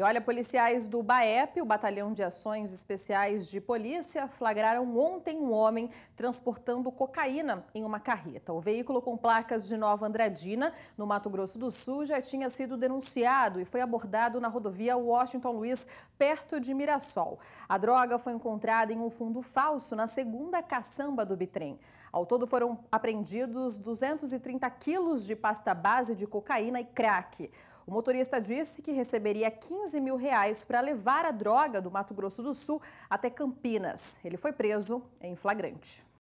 E olha, policiais do BAEP, o Batalhão de Ações Especiais de Polícia, flagraram ontem um homem transportando cocaína em uma carreta. O veículo com placas de Nova Andradina, no Mato Grosso do Sul, já tinha sido denunciado e foi abordado na rodovia Washington Luiz, perto de Mirassol. A droga foi encontrada em um fundo falso na segunda caçamba do Bitrem. Ao todo foram apreendidos 230 quilos de pasta base de cocaína e crack. O motorista disse que receberia 15 mil reais para levar a droga do Mato Grosso do Sul até Campinas. Ele foi preso em flagrante.